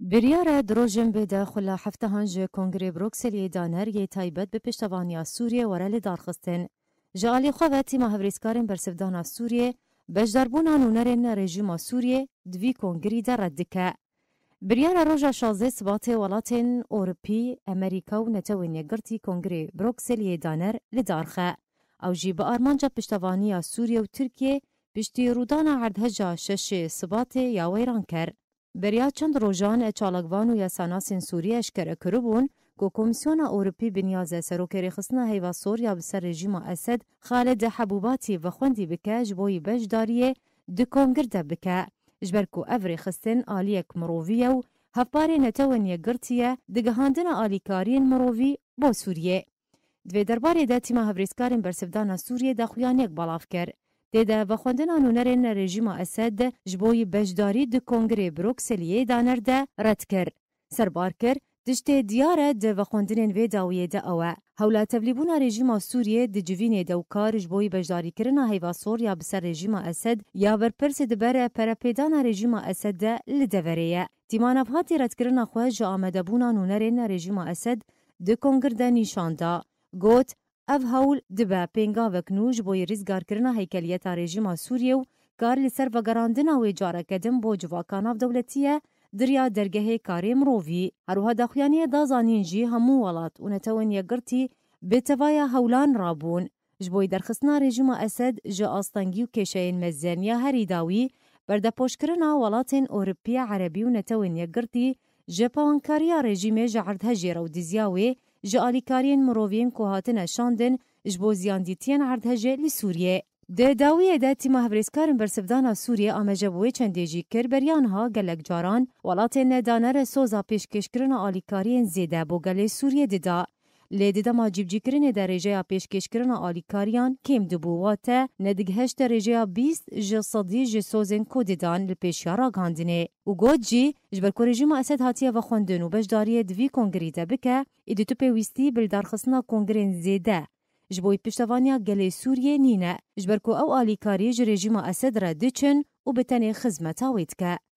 بریار دروژن بده خلا هفته هنج کنگری بروکسلی دانر تایبت به پشتوانیا سوریه ورل دارخستن. جالی خواه تیما هفریسکارین برسفدانا سوریه بجدربونا نونرین رژیما سوریه دوی کنگری در ردکه. بریار روژا شازه سبات ولاتین اوروپی امریکا و نتوین گرتی کنگری بروکسلی دانر لدارخه. او جی به آرمانجا پشتوانیا سوریه و ترکیه پشتی رودانا عردهجا شش سبات یا ویران کرد. Beriya çend rojan e çalakvan û yesanasên Sûriye eşkere kiribûn ku Komîsyona Ewropî binyaze serokerê xistina heyva Soriya bi ser rejîma Esed Xalede Hebûbatî vexwendî bike ji bo beşdariyê di komgir de bike. Ji ber ku ev rêxistin aliyek mirovî ye û hevparê netewên girtiye di gihandina alîkariyên mirovî bo Sûriye. Divê derbarê de tîma hevrêzkarên bersivdana Sûriye de xuyanek belav kir. د بخوندنا نونرین رژیم اسد جبوی بجداری د کنگره بروکسلیه دانر ده رد کر. سربار کر دشته دیاره د وخوندنین وی داویه ده اوه. هولا تبلیبونا رژیم سوریه د جوین دوکار جبوی بجداری کرنا هیوا سوریا بسر رژیم اسد یا برپرس دبره پرپیدانا رژیم اسد ده لدوریه. دیمان افهاتی رد کرنا خواه جا آمده بونا نونرین رژیم اسد د کنگر ده نشانده. گوت ev hewl dibe pêngavek nû ji bo rêzgarkirina heykeliya rejima Sûriye û kar li ser vegerandina wê careke din bo civakan avdewletî ye diriya dergehê karê mirovî herûha daxuyaniye dazanîn jî hemû welat û netewên yegirtî bêtevaya hewlan rabûn ji boî derxistina rejima Esed ji astengî û kêşeyên mezzeniya herîdawî berdepoşkirina welatên Ewropiya Erebî û netewên yegirtî ji pewankariya rejimê ji erdhejê rew diziya wê جالیکارین مروویم که نشاندن جبو زیاندیتین عردهجه لی سوریه. ده داویه ده تیما هفریسکارن بر سبدانا سوریه آمجه بوی چندی بریان ها گلک جاران ولات ندانه سوزا پیش کشکرن آلیکارین زیده بو سوریه دیده. لی دیدما جیبجیکرین درجه آلی کاریان کم دبو و تا ندگهشت درجه 20 جه صدی جه سوزن کودیدان لپیشیارا گاندینه. و گود جی جبر رژیم اسد هاتیه و خوندن و بجداری دوی کنگری ده بکه ایدو تو پیویستی بل درخصنا کنگرین زیده. جبوی پشتوانیا گلی سوریه نینه جبر کو او آلی آلیکاری جه رژیم اسد را دچن و بتنی خزمتا ویدکه.